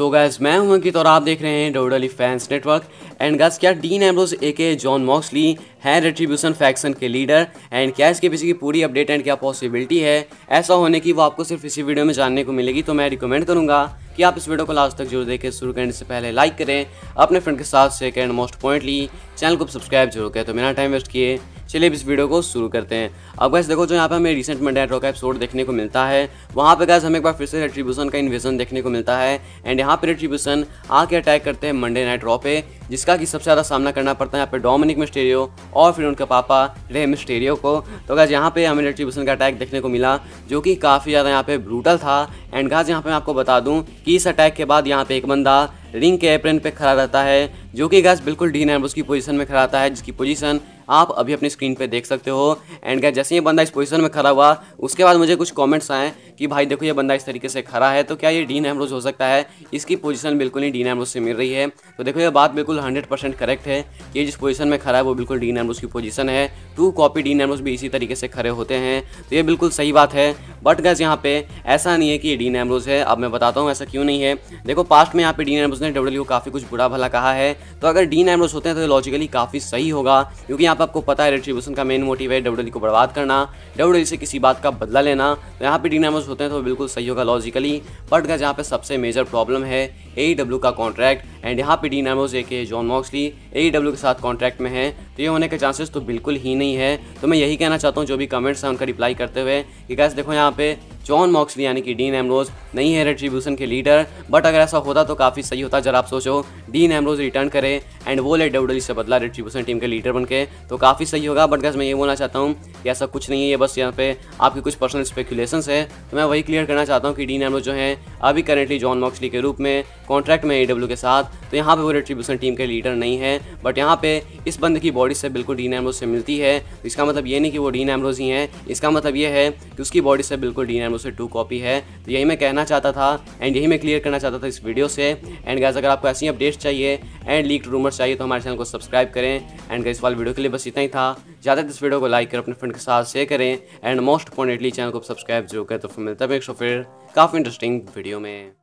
तो गैस मैं हूं अंकित और आप देख रहे हैं डोडली फैंस नेटवर्क एंड गैस क्या Dean Ambrose a k Jon Moxley है रेट्रीब्यूशन फैक्शन के लीडर एंड क्या इसके पीछे की पूरी अपडेट एंड क्या पॉसिबिलिटी है ऐसा होने की वो आपको सिर्फ इसी वीडियो में जानने को मिलेगी तो मैं रिकमेंड करूँगा कि आप इस वीडियो को लास्ट तक जरूर देखें शुरू करने से पहले लाइक करें अपने फ्रेंड के साथ शेयर करें मोस्ट पॉइंटली चैनल को सब्सक्राइब जरूर करें तो मेरा टाइम वेस्ट किए चलिए इस वीडियो को शुरू करते हैं अब गैस देखो जो यहाँ पे हमें recent Monday night Raw episode देखने को मिलता है वहाँ पे गैस हमें एक बार फिर से रेट्रीब्यूशन का इन्वेजन देखने को मिलता है एंड यहाँ पे रेट्रीब्यूशन आके अटैक करते हैं मंडे नाइट रॉ पे जिसका कि सबसे ज़्यादा सामना करना पड़ता है यहाँ पे डोमिनिक मिस्टेरियो और फिर उनके पापा रे मिस्टेरियो को तो गैस यहाँ पे हमें रेट्रीब्यूशन का अटैक देखने को मिला जो कि काफ़ी ज़्यादा यहाँ पे ब्रूटल था एंड गैस यहाँ पे मैं आपको बता दूँ कि इस अटैक के बाद यहाँ पे एक बंदा रिंग के एप्रेन पे खड़ा रहता है जो कि गैस बिल्कुल डी नैम्बर्स की पोजीशन में खड़ा रहता है जिसकी पोजीशन आप अभी अपनी स्क्रीन पे देख सकते हो एंड गैस जैसे ये बंदा इस पोजीशन में खड़ा हुआ उसके बाद मुझे कुछ कमेंट्स आए कि भाई देखो ये बंदा इस तरीके से खड़ा है तो क्या ये डीन एमरोज हो सकता है इसकी पोजीशन बिल्कुल ही डीन एमरोज से मिल रही है तो देखो ये बात बिल्कुल 100% करेक्ट है कि जिस पोजीशन में खड़ा है वो बिल्कुल डीन एमरोज की पोजीशन है टू कॉपी डीन एमरोज भी इसी तरीके से खड़े होते हैं तो ये बिल्कुल सही बात है बट गैस यहाँ पे ऐसा नहीं है कि डीन एम्ब्रोज है अब मैं बताता हूँ ऐसा क्यों नहीं है देखो पास्ट में यहाँ पे डीन एम्ब्रोज ने डब्ल्यू e को काफ़ी कुछ बुरा भला कहा है तो अगर डीन एम्ब्रोज होते हैं तो लॉजिकली काफ़ी सही होगा क्योंकि यहाँ पर आपको पता है रेट्रीब्यूशन का मेन मोटिव है डब्ल्यू e को बर्बाद करना डब्ल्यू e से किसी बात का बदला लेना तो यहाँ पर डीन एम्ब्रोज होते हैं तो बिल्कुल सही होगा लॉजिकली बट गैस यहाँ पर सबसे मेजर प्रॉब्लम है ए का कॉन्ट्रैक्ट एंड यहाँ पे Dean Ambrose AKA Jon Moxley A के साथ कॉन्ट्रैक्ट में है तो ये होने के चांसेस तो बिल्कुल ही नहीं है तो मैं यही कहना चाहता हूँ जो भी कमेंट्स हैं उनका रिप्लाई करते हुए कि कैसे देखो यहाँ पे जॉन मॉक्सली यानी कि डीन एमरोज नहीं है रेट्रीब्यूशन के लीडर बट अगर ऐसा होता तो काफ़ी सही होता जरा आप सोचो डीन एमरोज रिटर्न करे एंड वो ले डब्ल्यू e से बदला रिट्रीब्यूशन टीम के लीडर बन के तो काफ़ी सही होगा बट गैस मैं ये बोलना चाहता हूँ कि ऐसा कुछ नहीं है बस यहाँ पे आपकी कुछ पर्सनल स्पेकुलेशन है तो मैं वही क्लियर करना चाहता हूँ कि डीन एमरोज जो है अभी करेंटली जॉन मॉक्सली के रूप में कॉन्ट्रैक्ट में ए के साथ तो यहाँ पर वो रिट्रीब्यूशन टीम के लीडर नहीं है बट यहाँ पे इस बंद की बॉडी से बिल्कुल डीन एमरोज से मिलती है तो इसका मतलब ये नहीं कि वो डीन एमरोज ही है इसका मतलब ये है कि उसकी बॉडी से बिल्कुल डीन एमरोज से टू कॉपी है तो यही मैं कहना चाहता था एंड यही मैं क्लियर करना चाहता था इस वीडियो से एंड गैस अगर आपको ऐसी अपडेट्स चाहिए एंड लीक रूमर्स चाहिए तो हमारे चैनल को सब्सक्राइब करें एंड इस वाले वीडियो के लिए बस इतना ही था ज़्यादा इस वीडियो को लाइक कर अपने फ्रेंड के साथ शेयर करें एंड मोस्ट इंपॉर्टेंटली चैनल को सब्सक्राइब जरूर करें तो फिर मिलता है फिर काफ़ी इंटरेस्टिंग वीडियो में